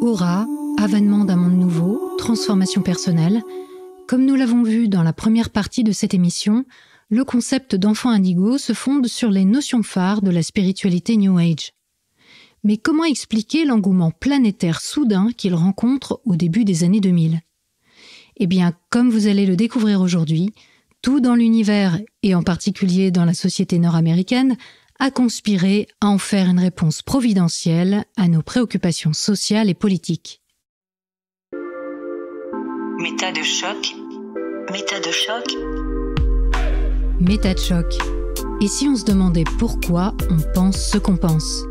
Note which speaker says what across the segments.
Speaker 1: aura, avènement d'un monde nouveau, transformation personnelle. Comme nous l'avons vu dans la première partie de cette émission, le concept d'enfant indigo se fonde sur les notions phares de la spiritualité New Age. Mais comment expliquer l'engouement planétaire soudain qu'il rencontre au début des années 2000 Eh bien, comme vous allez le découvrir aujourd'hui, tout dans l'univers, et en particulier dans la société nord-américaine, a conspirer, à en faire une réponse providentielle à nos préoccupations sociales et politiques. Méta de choc, méta de choc, méta de choc. Et si on se demandait pourquoi on pense ce qu'on pense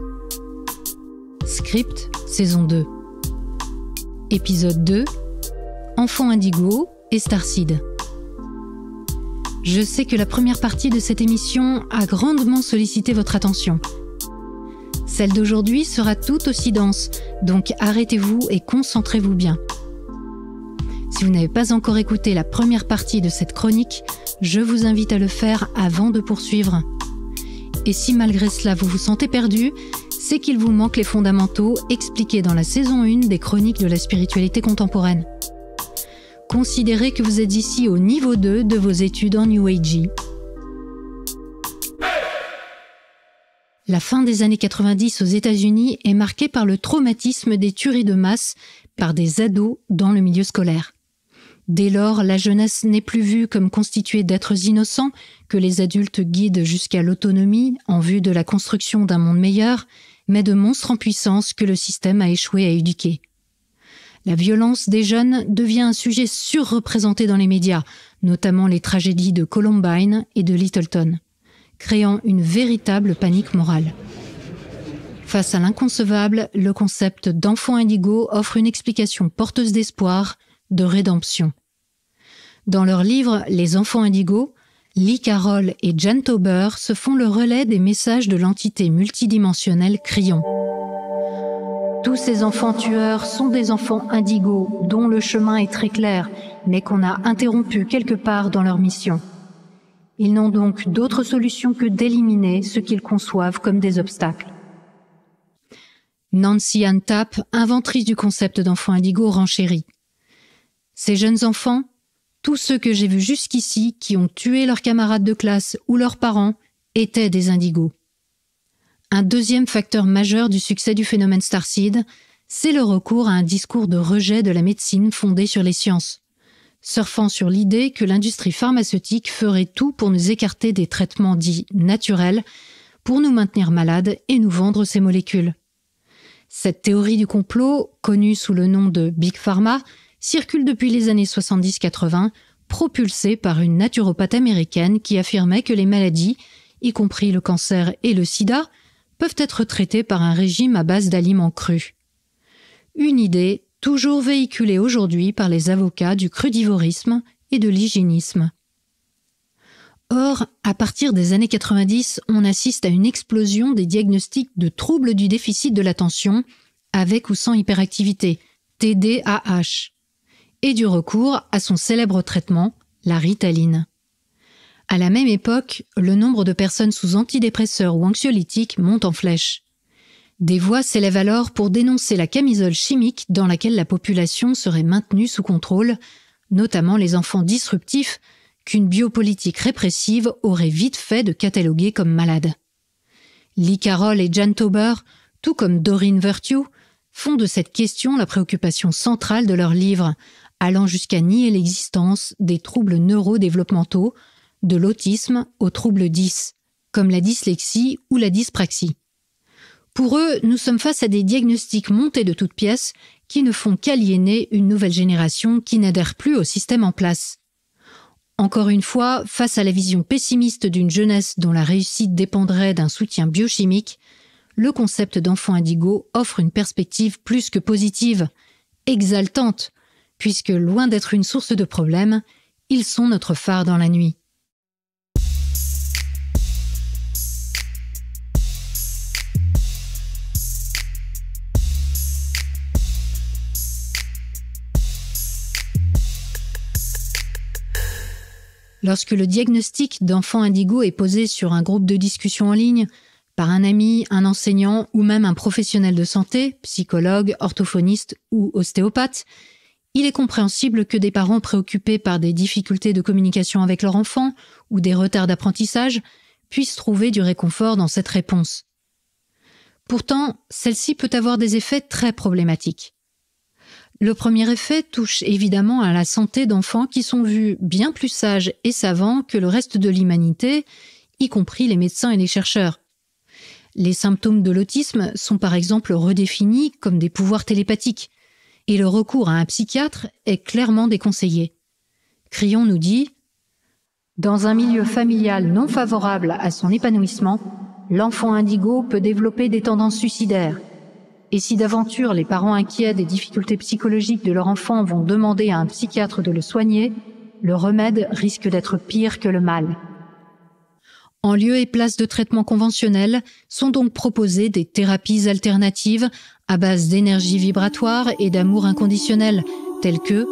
Speaker 1: Script, saison 2. Épisode 2 Enfants indigo et Starseed. Je sais que la première partie de cette émission a grandement sollicité votre attention. Celle d'aujourd'hui sera tout aussi dense, donc arrêtez-vous et concentrez-vous bien. Si vous n'avez pas encore écouté la première partie de cette chronique, je vous invite à le faire avant de poursuivre. Et si malgré cela vous vous sentez perdu, c'est qu'il vous manque les fondamentaux expliqués dans la saison 1 des chroniques de la spiritualité contemporaine. Considérez que vous êtes ici au niveau 2 de vos études en UAG. La fin des années 90 aux États-Unis est marquée par le traumatisme des tueries de masse par des ados dans le milieu scolaire. Dès lors, la jeunesse n'est plus vue comme constituée d'êtres innocents que les adultes guident jusqu'à l'autonomie en vue de la construction d'un monde meilleur, mais de monstres en puissance que le système a échoué à éduquer. La violence des jeunes devient un sujet surreprésenté dans les médias, notamment les tragédies de Columbine et de Littleton, créant une véritable panique morale. Face à l'inconcevable, le concept d'enfants indigo offre une explication porteuse d'espoir, de rédemption. Dans leur livre Les enfants indigos, Lee Carroll et Jan Tauber se font le relais des messages de l'entité multidimensionnelle Cryon. Tous ces enfants tueurs sont des enfants indigos dont le chemin est très clair, mais qu'on a interrompu quelque part dans leur mission. Ils n'ont donc d'autre solution que d'éliminer ce qu'ils conçoivent comme des obstacles. Nancy Ann Tapp, inventrice du concept d'enfants indigo, renchérit. Ces jeunes enfants, tous ceux que j'ai vus jusqu'ici qui ont tué leurs camarades de classe ou leurs parents, étaient des indigos. Un deuxième facteur majeur du succès du phénomène Starseed, c'est le recours à un discours de rejet de la médecine fondée sur les sciences, surfant sur l'idée que l'industrie pharmaceutique ferait tout pour nous écarter des traitements dits naturels, pour nous maintenir malades et nous vendre ces molécules. Cette théorie du complot, connue sous le nom de Big Pharma, circule depuis les années 70-80, propulsée par une naturopathe américaine qui affirmait que les maladies, y compris le cancer et le sida, peuvent être traités par un régime à base d'aliments crus. Une idée toujours véhiculée aujourd'hui par les avocats du crudivorisme et de l'hygiénisme. Or, à partir des années 90, on assiste à une explosion des diagnostics de troubles du déficit de l'attention avec ou sans hyperactivité, TDAH, et du recours à son célèbre traitement, la ritaline. À la même époque, le nombre de personnes sous antidépresseurs ou anxiolytiques monte en flèche. Des voix s'élèvent alors pour dénoncer la camisole chimique dans laquelle la population serait maintenue sous contrôle, notamment les enfants disruptifs qu'une biopolitique répressive aurait vite fait de cataloguer comme malades. Lee Carroll et Jan Tauber, tout comme Doreen Virtue, font de cette question la préoccupation centrale de leur livre, allant jusqu'à nier l'existence des troubles neurodéveloppementaux, de l'autisme aux troubles 10, comme la dyslexie ou la dyspraxie. Pour eux, nous sommes face à des diagnostics montés de toutes pièces qui ne font qu'aliéner une nouvelle génération qui n'adhère plus au système en place. Encore une fois, face à la vision pessimiste d'une jeunesse dont la réussite dépendrait d'un soutien biochimique, le concept d'enfant indigo offre une perspective plus que positive, exaltante, puisque loin d'être une source de problèmes, ils sont notre phare dans la nuit. Lorsque le diagnostic d'enfant indigo est posé sur un groupe de discussion en ligne, par un ami, un enseignant ou même un professionnel de santé, psychologue, orthophoniste ou ostéopathe, il est compréhensible que des parents préoccupés par des difficultés de communication avec leur enfant ou des retards d'apprentissage puissent trouver du réconfort dans cette réponse. Pourtant, celle-ci peut avoir des effets très problématiques. Le premier effet touche évidemment à la santé d'enfants qui sont vus bien plus sages et savants que le reste de l'humanité, y compris les médecins et les chercheurs. Les symptômes de l'autisme sont par exemple redéfinis comme des pouvoirs télépathiques, et le recours à un psychiatre est clairement déconseillé. Crillon nous dit Dans un milieu familial non favorable à son épanouissement, l'enfant indigo peut développer des tendances suicidaires, et si d'aventure les parents inquiets des difficultés psychologiques de leur enfant vont demander à un psychiatre de le soigner, le remède risque d'être pire que le mal. En lieu et place de traitements conventionnels sont donc proposées des thérapies alternatives à base d'énergie vibratoire et d'amour inconditionnel, telles que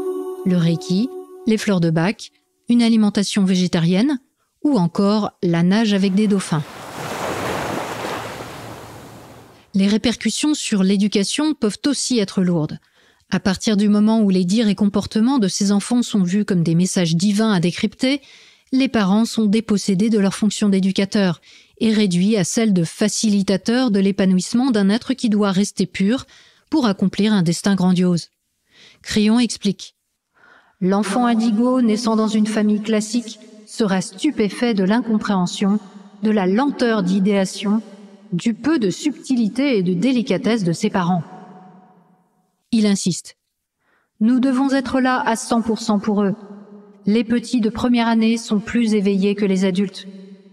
Speaker 1: le Reiki, les fleurs de bac, une alimentation végétarienne ou encore la nage avec des dauphins les répercussions sur l'éducation peuvent aussi être lourdes. À partir du moment où les dires et comportements de ces enfants sont vus comme des messages divins à décrypter, les parents sont dépossédés de leur fonction d'éducateur et réduits à celle de facilitateur de l'épanouissement d'un être qui doit rester pur pour accomplir un destin grandiose. Crayon explique. L'enfant indigo naissant dans une famille classique sera stupéfait de l'incompréhension, de la lenteur d'idéation du peu de subtilité et de délicatesse de ses parents. Il insiste. Nous devons être là à 100% pour eux. Les petits de première année sont plus éveillés que les adultes.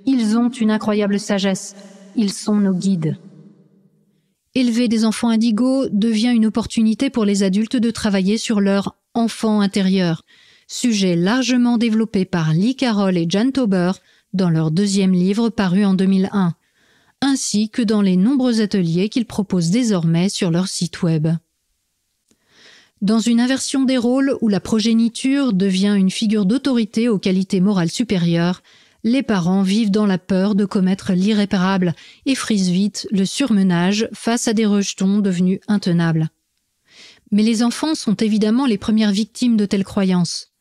Speaker 1: Ils ont une incroyable sagesse. Ils sont nos guides. Élever des enfants indigos devient une opportunité pour les adultes de travailler sur leur enfant intérieur, sujet largement développé par Lee Carroll et Jan Tauber dans leur deuxième livre paru en 2001, ainsi que dans les nombreux ateliers qu'ils proposent désormais sur leur site web. Dans une inversion des rôles où la progéniture devient une figure d'autorité aux qualités morales supérieures, les parents vivent dans la peur de commettre l'irréparable et frisent vite le surmenage face à des rejetons devenus intenables. Mais les enfants sont évidemment les premières victimes de telles croyances.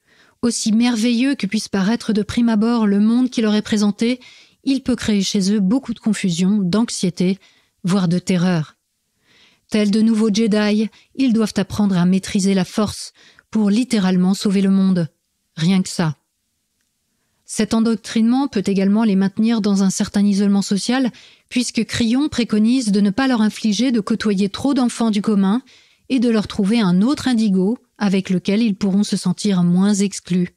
Speaker 1: Aussi merveilleux que puisse paraître de prime abord le monde qui leur est présenté, il peut créer chez eux beaucoup de confusion, d'anxiété, voire de terreur. Tels de nouveaux Jedi, ils doivent apprendre à maîtriser la force pour littéralement sauver le monde. Rien que ça. Cet endoctrinement peut également les maintenir dans un certain isolement social, puisque Crillon préconise de ne pas leur infliger de côtoyer trop d'enfants du commun et de leur trouver un autre indigo avec lequel ils pourront se sentir moins exclus.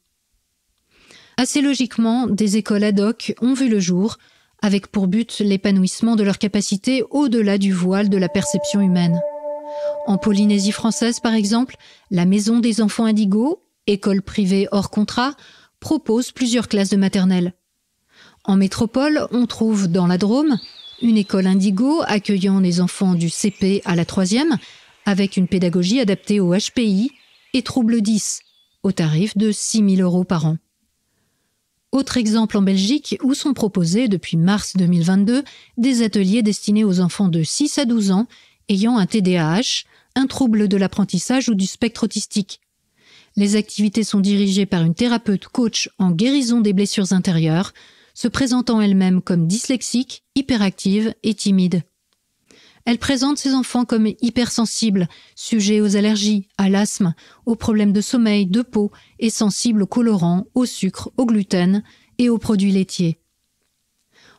Speaker 1: Assez logiquement, des écoles ad hoc ont vu le jour, avec pour but l'épanouissement de leurs capacités au-delà du voile de la perception humaine. En Polynésie française, par exemple, la Maison des enfants indigos, école privée hors contrat, propose plusieurs classes de maternelle. En métropole, on trouve dans la Drôme une école indigo accueillant les enfants du CP à la troisième, avec une pédagogie adaptée au HPI et trouble 10, au tarif de 6 000 euros par an. Autre exemple en Belgique où sont proposés depuis mars 2022 des ateliers destinés aux enfants de 6 à 12 ans ayant un TDAH, un trouble de l'apprentissage ou du spectre autistique. Les activités sont dirigées par une thérapeute coach en guérison des blessures intérieures, se présentant elle-même comme dyslexique, hyperactive et timide. Elle présente ses enfants comme hypersensibles, sujets aux allergies, à l'asthme, aux problèmes de sommeil, de peau, et sensibles aux colorants, au sucre, au gluten et aux produits laitiers.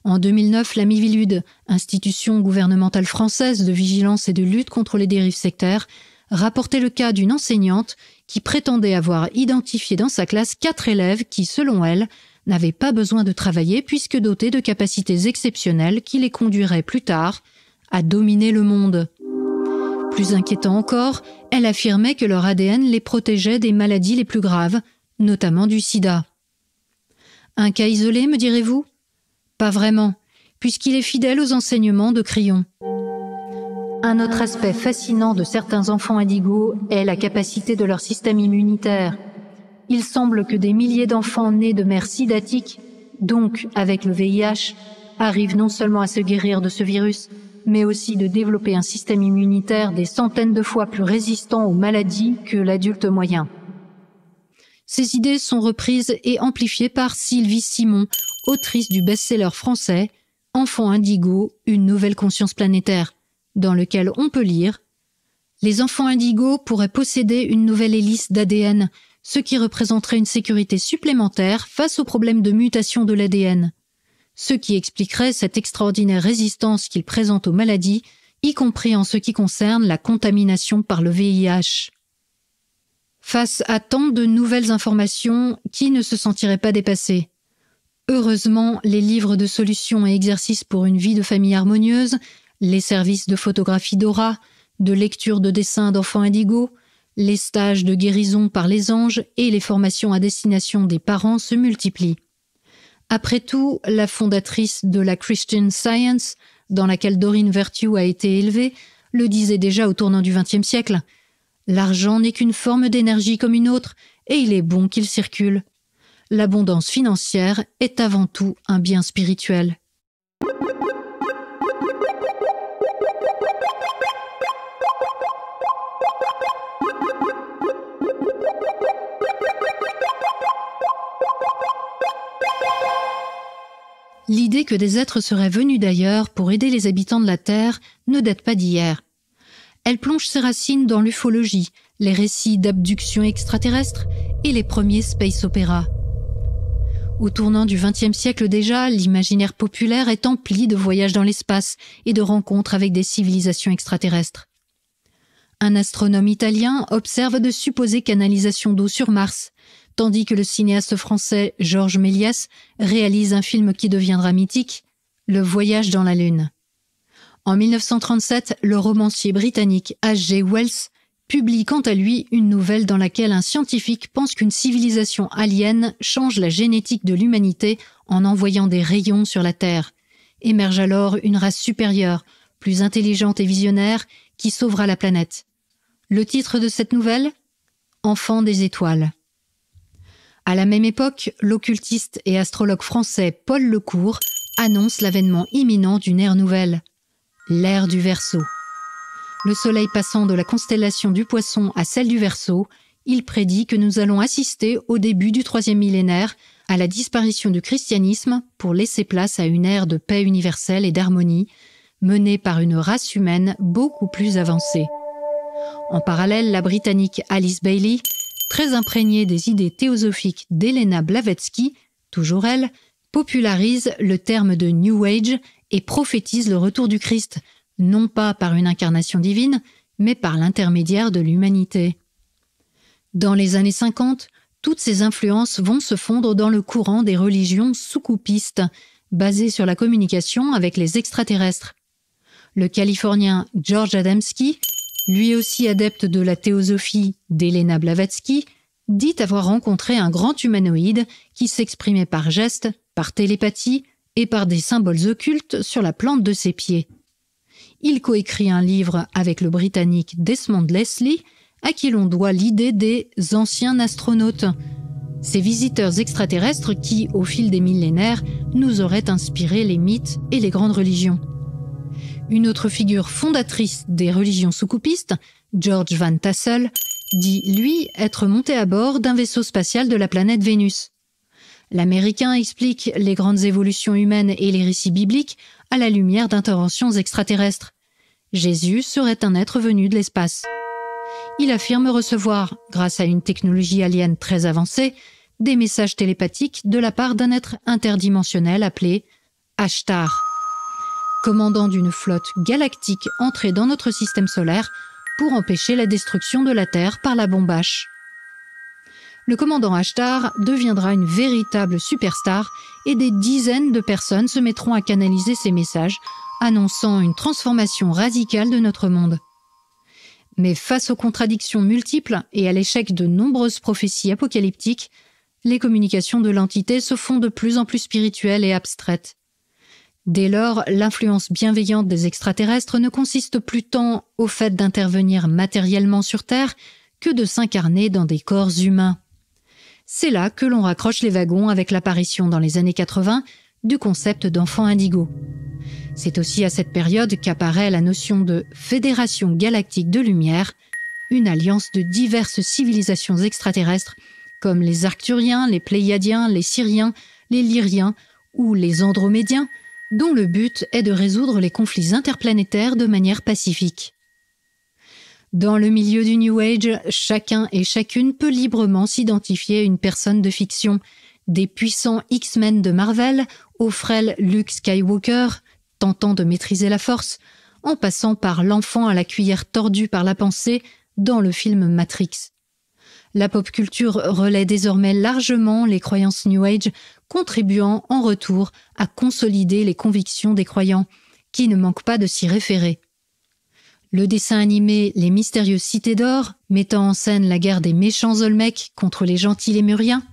Speaker 1: En 2009, la Mivilude, institution gouvernementale française de vigilance et de lutte contre les dérives sectaires, rapportait le cas d'une enseignante qui prétendait avoir identifié dans sa classe quatre élèves qui, selon elle, n'avaient pas besoin de travailler puisque dotés de capacités exceptionnelles qui les conduiraient plus tard à dominer le monde. Plus inquiétant encore, elle affirmait que leur ADN les protégeait des maladies les plus graves, notamment du sida. Un cas isolé, me direz-vous Pas vraiment, puisqu'il est fidèle aux enseignements de Crillon. Un autre aspect fascinant de certains enfants indigos est la capacité de leur système immunitaire. Il semble que des milliers d'enfants nés de mères sidatiques, donc avec le VIH, arrivent non seulement à se guérir de ce virus, mais aussi de développer un système immunitaire des centaines de fois plus résistant aux maladies que l'adulte moyen. Ces idées sont reprises et amplifiées par Sylvie Simon, autrice du best-seller français Enfants indigos, une nouvelle conscience planétaire, dans lequel on peut lire Les enfants indigos pourraient posséder une nouvelle hélice d'ADN, ce qui représenterait une sécurité supplémentaire face aux problèmes de mutation de l'ADN ce qui expliquerait cette extraordinaire résistance qu'il présente aux maladies, y compris en ce qui concerne la contamination par le VIH. Face à tant de nouvelles informations, qui ne se sentirait pas dépassé Heureusement, les livres de solutions et exercices pour une vie de famille harmonieuse, les services de photographie d'aura, de lecture de dessins d'enfants indigos, les stages de guérison par les anges et les formations à destination des parents se multiplient. Après tout, la fondatrice de la Christian Science, dans laquelle Doreen Virtue a été élevée, le disait déjà au tournant du XXe siècle. L'argent n'est qu'une forme d'énergie comme une autre, et il est bon qu'il circule. L'abondance financière est avant tout un bien spirituel. l'idée que des êtres seraient venus d'ailleurs pour aider les habitants de la Terre ne date pas d'hier. Elle plonge ses racines dans l'ufologie, les récits d'abductions extraterrestres et les premiers space opéras. Au tournant du XXe siècle déjà, l'imaginaire populaire est empli de voyages dans l'espace et de rencontres avec des civilisations extraterrestres. Un astronome italien observe de supposées canalisations d'eau sur Mars, tandis que le cinéaste français Georges Méliès réalise un film qui deviendra mythique, Le Voyage dans la Lune. En 1937, le romancier britannique H.G. Wells publie quant à lui une nouvelle dans laquelle un scientifique pense qu'une civilisation alien change la génétique de l'humanité en envoyant des rayons sur la Terre. Émerge alors une race supérieure, plus intelligente et visionnaire, qui sauvera la planète. Le titre de cette nouvelle Enfant des étoiles. À la même époque, l'occultiste et astrologue français Paul Lecourt annonce l'avènement imminent d'une ère nouvelle, l'ère du Verseau. Le Soleil passant de la constellation du Poisson à celle du Verseau, il prédit que nous allons assister au début du troisième millénaire à la disparition du christianisme pour laisser place à une ère de paix universelle et d'harmonie menée par une race humaine beaucoup plus avancée. En parallèle, la Britannique Alice Bailey très imprégnée des idées théosophiques d'Elena Blavatsky, toujours elle, popularise le terme de New Age et prophétise le retour du Christ, non pas par une incarnation divine, mais par l'intermédiaire de l'humanité. Dans les années 50, toutes ces influences vont se fondre dans le courant des religions soucoupistes, basées sur la communication avec les extraterrestres. Le Californien George Adamski lui aussi adepte de la théosophie d'Elena Blavatsky, dit avoir rencontré un grand humanoïde qui s'exprimait par gestes, par télépathie et par des symboles occultes sur la plante de ses pieds. Il coécrit un livre avec le Britannique Desmond Leslie, à qui l'on doit l'idée des anciens astronautes, ces visiteurs extraterrestres qui, au fil des millénaires, nous auraient inspiré les mythes et les grandes religions. Une autre figure fondatrice des religions soucoupistes, George Van Tassel, dit lui être monté à bord d'un vaisseau spatial de la planète Vénus. L'Américain explique les grandes évolutions humaines et les récits bibliques à la lumière d'interventions extraterrestres. Jésus serait un être venu de l'espace. Il affirme recevoir, grâce à une technologie alien très avancée, des messages télépathiques de la part d'un être interdimensionnel appelé Ashtar commandant d'une flotte galactique entrée dans notre système solaire pour empêcher la destruction de la Terre par la bombe H. Le commandant Ashtar deviendra une véritable superstar et des dizaines de personnes se mettront à canaliser ses messages, annonçant une transformation radicale de notre monde. Mais face aux contradictions multiples et à l'échec de nombreuses prophéties apocalyptiques, les communications de l'entité se font de plus en plus spirituelles et abstraites. Dès lors, l'influence bienveillante des extraterrestres ne consiste plus tant au fait d'intervenir matériellement sur Terre que de s'incarner dans des corps humains. C'est là que l'on raccroche les wagons avec l'apparition dans les années 80 du concept d'enfants indigo. C'est aussi à cette période qu'apparaît la notion de Fédération galactique de lumière, une alliance de diverses civilisations extraterrestres comme les Arcturiens, les Pléiadiens, les Syriens, les Lyriens ou les Andromédiens, dont le but est de résoudre les conflits interplanétaires de manière pacifique. Dans le milieu du New Age, chacun et chacune peut librement s'identifier à une personne de fiction, des puissants X-Men de Marvel au frêle Luke Skywalker, tentant de maîtriser la force, en passant par l'enfant à la cuillère tordue par la pensée dans le film Matrix. La pop culture relaie désormais largement les croyances New Age, contribuant en retour à consolider les convictions des croyants, qui ne manquent pas de s'y référer. Le dessin animé Les mystérieuses cités d'or, mettant en scène la guerre des méchants Olmecs contre les gentils Lémuriens,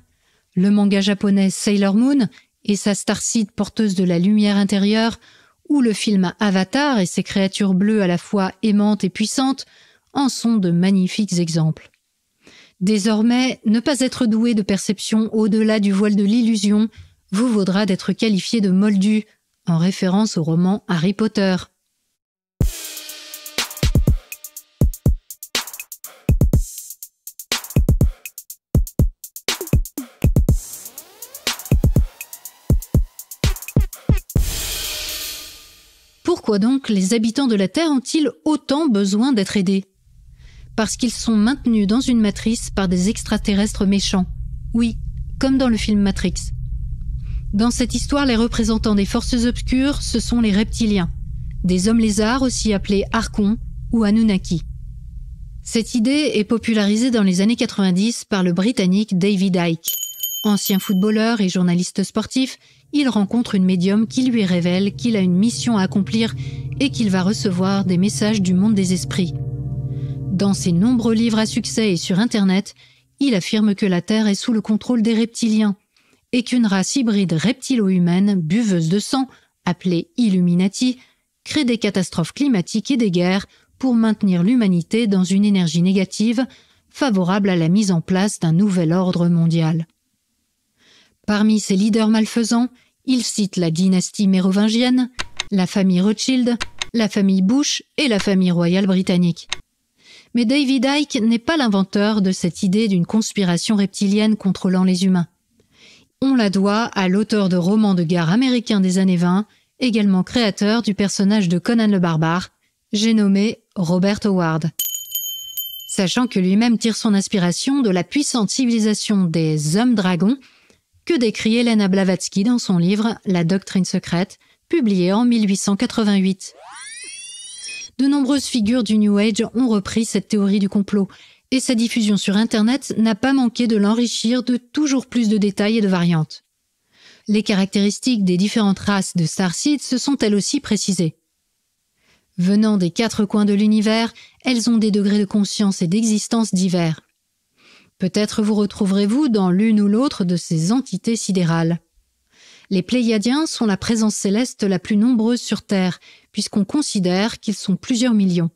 Speaker 1: le manga japonais Sailor Moon et sa starcide porteuse de la lumière intérieure, ou le film Avatar et ses créatures bleues à la fois aimantes et puissantes, en sont de magnifiques exemples. Désormais, ne pas être doué de perception au-delà du voile de l'illusion vous vaudra d'être qualifié de moldu, en référence au roman Harry Potter. Pourquoi donc les habitants de la Terre ont-ils autant besoin d'être aidés parce qu'ils sont maintenus dans une matrice par des extraterrestres méchants. Oui, comme dans le film Matrix. Dans cette histoire, les représentants des forces obscures, ce sont les reptiliens, des hommes lézards aussi appelés Archons ou Anunnaki. Cette idée est popularisée dans les années 90 par le Britannique David Icke. Ancien footballeur et journaliste sportif, il rencontre une médium qui lui révèle qu'il a une mission à accomplir et qu'il va recevoir des messages du monde des esprits. Dans ses nombreux livres à succès et sur Internet, il affirme que la Terre est sous le contrôle des reptiliens et qu'une race hybride reptilo-humaine, buveuse de sang, appelée Illuminati, crée des catastrophes climatiques et des guerres pour maintenir l'humanité dans une énergie négative favorable à la mise en place d'un nouvel ordre mondial. Parmi ses leaders malfaisants, il cite la dynastie mérovingienne, la famille Rothschild, la famille Bush et la famille royale britannique. Mais David Icke n'est pas l'inventeur de cette idée d'une conspiration reptilienne contrôlant les humains. On la doit à l'auteur de romans de guerre américains des années 20, également créateur du personnage de Conan le Barbare, j'ai nommé Robert Howard. Sachant que lui-même tire son inspiration de la puissante civilisation des hommes-dragons que décrit Elena Blavatsky dans son livre La doctrine secrète, publié en 1888 de nombreuses figures du New Age ont repris cette théorie du complot, et sa diffusion sur Internet n'a pas manqué de l'enrichir de toujours plus de détails et de variantes. Les caractéristiques des différentes races de Starseed se sont elles aussi précisées. Venant des quatre coins de l'univers, elles ont des degrés de conscience et d'existence divers. Peut-être vous retrouverez-vous dans l'une ou l'autre de ces entités sidérales. Les Pléiadiens sont la présence céleste la plus nombreuse sur Terre, puisqu'on considère qu'ils sont plusieurs millions.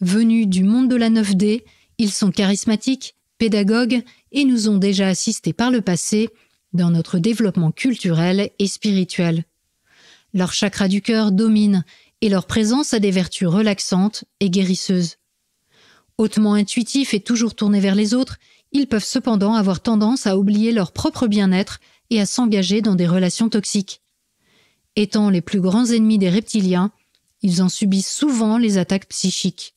Speaker 1: Venus du monde de la 9D, ils sont charismatiques, pédagogues et nous ont déjà assistés par le passé dans notre développement culturel et spirituel. Leur chakra du cœur domine et leur présence a des vertus relaxantes et guérisseuses. Hautement intuitifs et toujours tournés vers les autres, ils peuvent cependant avoir tendance à oublier leur propre bien-être et à s'engager dans des relations toxiques. Étant les plus grands ennemis des reptiliens, ils en subissent souvent les attaques psychiques.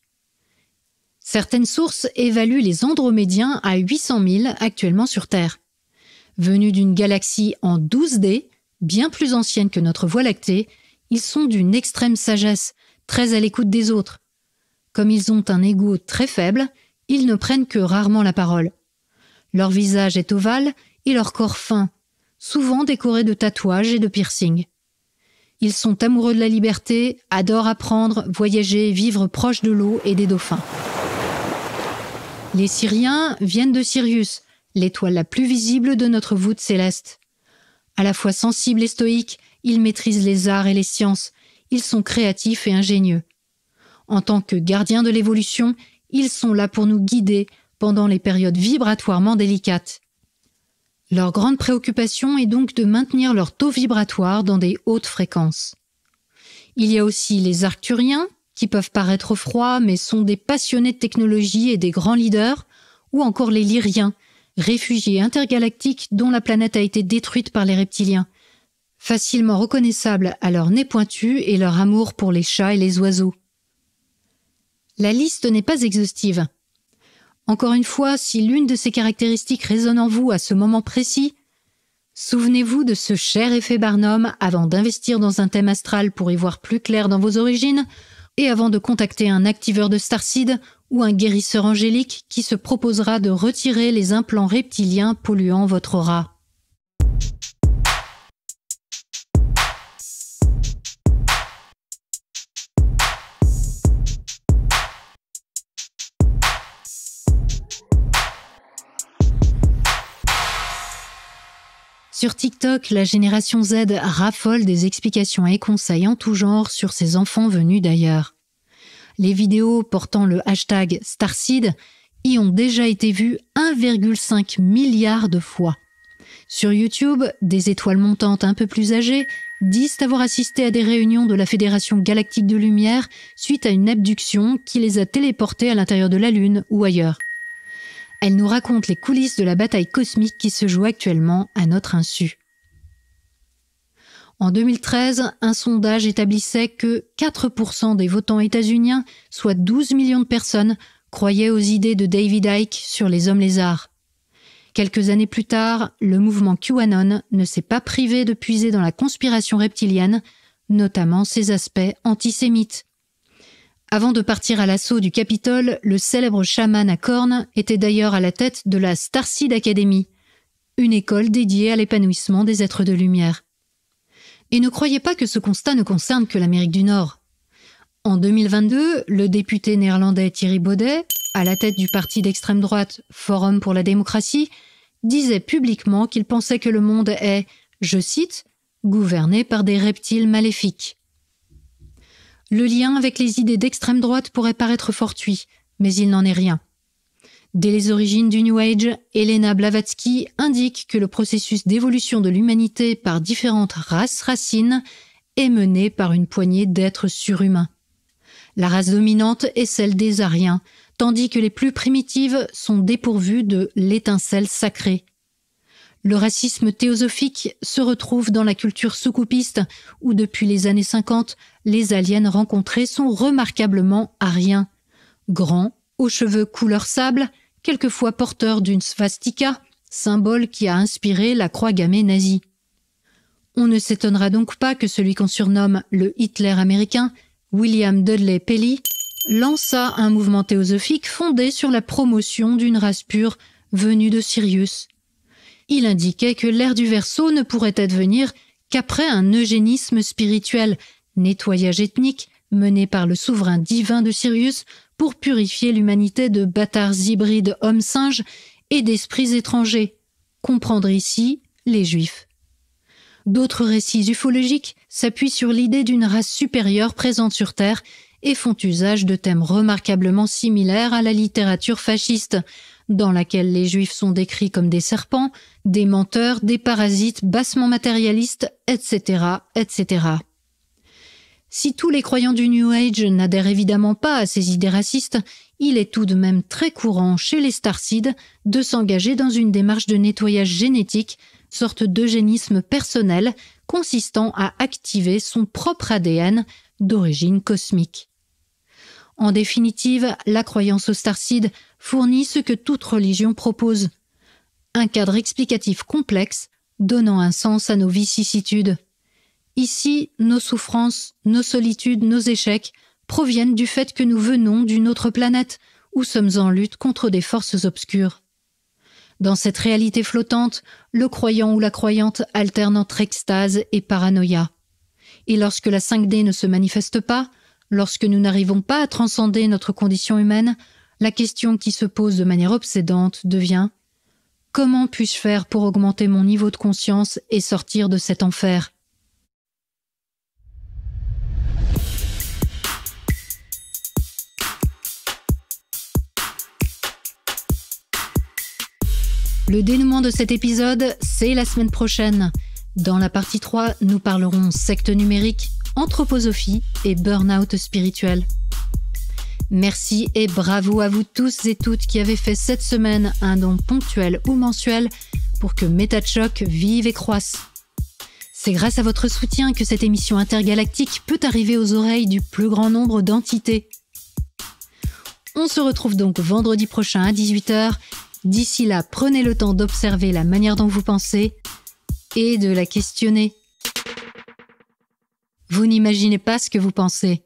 Speaker 1: Certaines sources évaluent les Andromédiens à 800 000 actuellement sur Terre. Venus d'une galaxie en 12D, bien plus ancienne que notre Voie lactée, ils sont d'une extrême sagesse, très à l'écoute des autres. Comme ils ont un égo très faible, ils ne prennent que rarement la parole. Leur visage est ovale et leur corps fin, souvent décorés de tatouages et de piercings. Ils sont amoureux de la liberté, adorent apprendre, voyager, vivre proche de l'eau et des dauphins. Les Syriens viennent de Sirius, l'étoile la plus visible de notre voûte céleste. À la fois sensibles et stoïques, ils maîtrisent les arts et les sciences, ils sont créatifs et ingénieux. En tant que gardiens de l'évolution, ils sont là pour nous guider pendant les périodes vibratoirement délicates. Leur grande préoccupation est donc de maintenir leur taux vibratoire dans des hautes fréquences. Il y a aussi les arcturiens, qui peuvent paraître froids mais sont des passionnés de technologie et des grands leaders, ou encore les lyriens, réfugiés intergalactiques dont la planète a été détruite par les reptiliens, facilement reconnaissables à leur nez pointu et leur amour pour les chats et les oiseaux. La liste n'est pas exhaustive, encore une fois, si l'une de ces caractéristiques résonne en vous à ce moment précis, souvenez-vous de ce cher effet Barnum avant d'investir dans un thème astral pour y voir plus clair dans vos origines et avant de contacter un activeur de Starseed ou un guérisseur angélique qui se proposera de retirer les implants reptiliens polluant votre aura. Sur TikTok, la génération Z raffole des explications et conseils en tout genre sur ses enfants venus d'ailleurs. Les vidéos portant le hashtag Starseed y ont déjà été vues 1,5 milliard de fois. Sur YouTube, des étoiles montantes un peu plus âgées disent avoir assisté à des réunions de la Fédération galactique de lumière suite à une abduction qui les a téléportées à l'intérieur de la Lune ou ailleurs. Elle nous raconte les coulisses de la bataille cosmique qui se joue actuellement à notre insu. En 2013, un sondage établissait que 4% des votants états-uniens, soit 12 millions de personnes, croyaient aux idées de David Icke sur les hommes lézards. Quelques années plus tard, le mouvement QAnon ne s'est pas privé de puiser dans la conspiration reptilienne, notamment ses aspects antisémites. Avant de partir à l'assaut du Capitole, le célèbre chaman à cornes était d'ailleurs à la tête de la Starseed Academy, une école dédiée à l'épanouissement des êtres de lumière. Et ne croyez pas que ce constat ne concerne que l'Amérique du Nord. En 2022, le député néerlandais Thierry Baudet, à la tête du parti d'extrême droite Forum pour la démocratie, disait publiquement qu'il pensait que le monde est, je cite, gouverné par des reptiles maléfiques. Le lien avec les idées d'extrême droite pourrait paraître fortuit, mais il n'en est rien. Dès les origines du New Age, Elena Blavatsky indique que le processus d'évolution de l'humanité par différentes races racines est mené par une poignée d'êtres surhumains. La race dominante est celle des Ariens, tandis que les plus primitives sont dépourvues de l'étincelle sacrée le racisme théosophique se retrouve dans la culture soucoupiste, où depuis les années 50, les aliens rencontrés sont remarquablement ariens. Grands, aux cheveux couleur sable, quelquefois porteurs d'une svastika, symbole qui a inspiré la croix gammée nazie. On ne s'étonnera donc pas que celui qu'on surnomme le Hitler américain, William Dudley Pelly, lança un mouvement théosophique fondé sur la promotion d'une race pure venue de Sirius il indiquait que l'ère du Verseau ne pourrait advenir qu'après un eugénisme spirituel, nettoyage ethnique, mené par le souverain divin de Sirius pour purifier l'humanité de bâtards hybrides hommes-singes et d'esprits étrangers. Comprendre ici les Juifs. D'autres récits ufologiques s'appuient sur l'idée d'une race supérieure présente sur Terre et font usage de thèmes remarquablement similaires à la littérature fasciste, dans laquelle les Juifs sont décrits comme des serpents, des menteurs, des parasites, bassement matérialistes, etc., etc. Si tous les croyants du New Age n'adhèrent évidemment pas à ces idées racistes, il est tout de même très courant chez les starcides de s'engager dans une démarche de nettoyage génétique, sorte d'eugénisme personnel consistant à activer son propre ADN d'origine cosmique. En définitive, la croyance aux starcides fournit ce que toute religion propose, un cadre explicatif complexe donnant un sens à nos vicissitudes. Ici, nos souffrances, nos solitudes, nos échecs proviennent du fait que nous venons d'une autre planète, où sommes en lutte contre des forces obscures. Dans cette réalité flottante, le croyant ou la croyante alterne entre extase et paranoïa. Et lorsque la 5D ne se manifeste pas, lorsque nous n'arrivons pas à transcender notre condition humaine, la question qui se pose de manière obsédante devient Comment puis-je faire pour augmenter mon niveau de conscience et sortir de cet enfer Le dénouement de cet épisode, c'est la semaine prochaine. Dans la partie 3, nous parlerons secte numérique, anthroposophie et burn-out spirituel. Merci et bravo à vous tous et toutes qui avez fait cette semaine un don ponctuel ou mensuel pour que MetaChoc vive et croisse. C'est grâce à votre soutien que cette émission intergalactique peut arriver aux oreilles du plus grand nombre d'entités. On se retrouve donc vendredi prochain à 18h. D'ici là, prenez le temps d'observer la manière dont vous pensez et de la questionner. Vous n'imaginez pas ce que vous pensez.